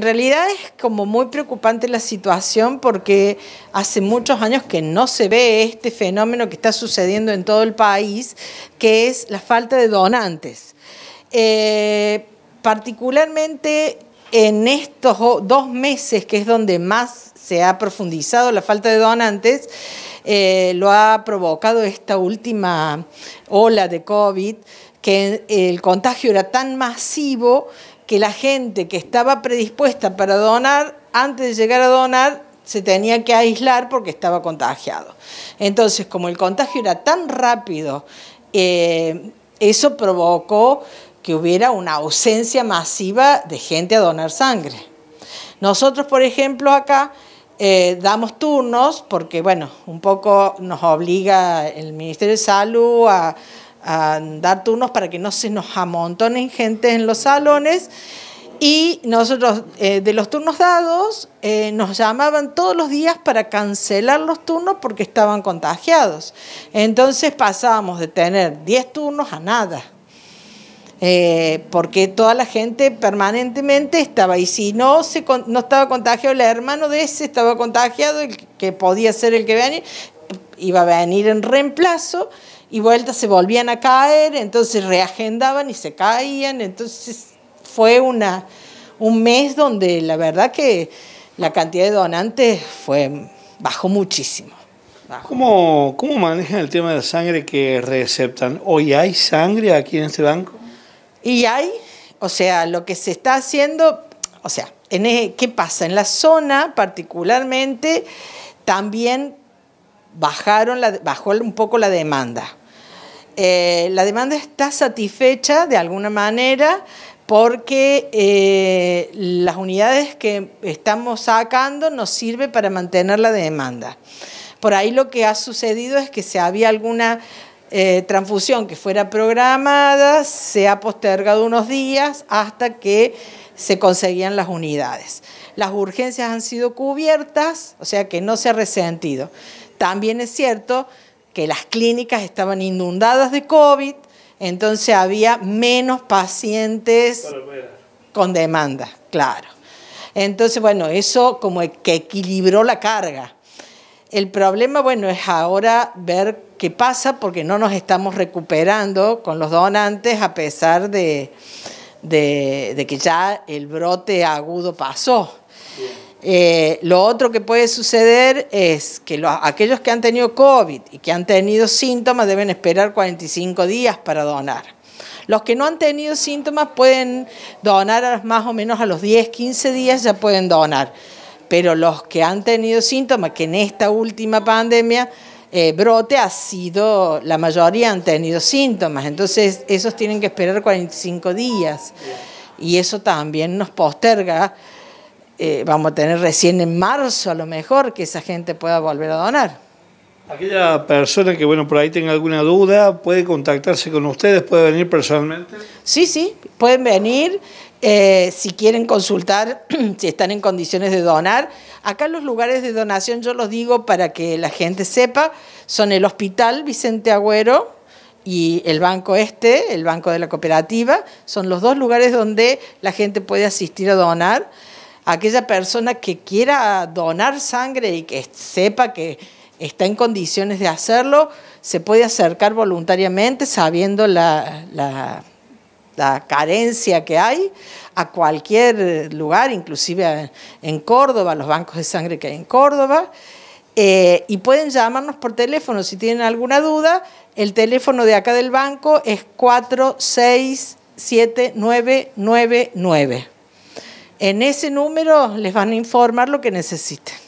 En realidad es como muy preocupante la situación porque hace muchos años que no se ve este fenómeno que está sucediendo en todo el país, que es la falta de donantes. Eh, particularmente en estos dos meses, que es donde más se ha profundizado la falta de donantes, eh, lo ha provocado esta última ola de COVID, que el contagio era tan masivo que la gente que estaba predispuesta para donar, antes de llegar a donar, se tenía que aislar porque estaba contagiado. Entonces, como el contagio era tan rápido, eh, eso provocó que hubiera una ausencia masiva de gente a donar sangre. Nosotros, por ejemplo, acá eh, damos turnos porque, bueno, un poco nos obliga el Ministerio de Salud a, a dar turnos para que no se nos amontonen gente en los salones. Y nosotros, eh, de los turnos dados, eh, nos llamaban todos los días para cancelar los turnos porque estaban contagiados. Entonces pasábamos de tener 10 turnos a nada. Eh, porque toda la gente permanentemente estaba, y si no, se, no estaba contagiado, el hermano de ese estaba contagiado, el que podía ser el que venía, iba a venir en reemplazo y vuelta se volvían a caer, entonces reagendaban y se caían, entonces fue una, un mes donde la verdad que la cantidad de donantes fue, bajó muchísimo. ¿Cómo, ¿Cómo manejan el tema de la sangre que receptan? ¿Hoy hay sangre aquí en este banco? Y hay, o sea, lo que se está haciendo, o sea, en, e, ¿qué pasa? En la zona particularmente también bajaron la, bajó un poco la demanda. Eh, la demanda está satisfecha de alguna manera porque eh, las unidades que estamos sacando nos sirve para mantener la demanda. Por ahí lo que ha sucedido es que si había alguna eh, transfusión que fuera programada, se ha postergado unos días hasta que se conseguían las unidades. Las urgencias han sido cubiertas, o sea que no se ha resentido. También es cierto que las clínicas estaban inundadas de COVID, entonces había menos pacientes con demanda, claro. Entonces, bueno, eso como que equilibró la carga. El problema, bueno, es ahora ver qué pasa porque no nos estamos recuperando con los donantes a pesar de, que ya el brote agudo pasó. Eh, lo otro que puede suceder es que aquellos que han tenido COVID y que han tenido síntomas deben esperar 45 días para donar. Los que no han tenido síntomas pueden donar más o menos a los 10, 15 días ya pueden donar. Pero los que han tenido síntomas, que en esta última pandemia eh, brote ha sido, la mayoría han tenido síntomas, entonces esos tienen que esperar 45 días. Y eso también nos posterga eh, vamos a tener recién en marzo a lo mejor que esa gente pueda volver a donar. Aquella persona que, bueno, por ahí tenga alguna duda, puede contactarse con ustedes, puede venir personalmente. Sí, sí, pueden venir. Eh, si quieren consultar, si están en condiciones de donar. Acá los lugares de donación, yo los digo para que la gente sepa, son el Hospital Vicente Agüero y el Banco Este, el Banco de la Cooperativa. Son los dos lugares donde la gente puede asistir a donar aquella persona que quiera donar sangre y que sepa que está en condiciones de hacerlo, se puede acercar voluntariamente sabiendo la, carencia que hay a cualquier lugar, inclusive en Córdoba, los bancos de sangre que hay en Córdoba. Eh, y pueden llamarnos por teléfono si tienen alguna duda. El teléfono de acá del banco es 467999. En ese número les van a informar lo que necesiten.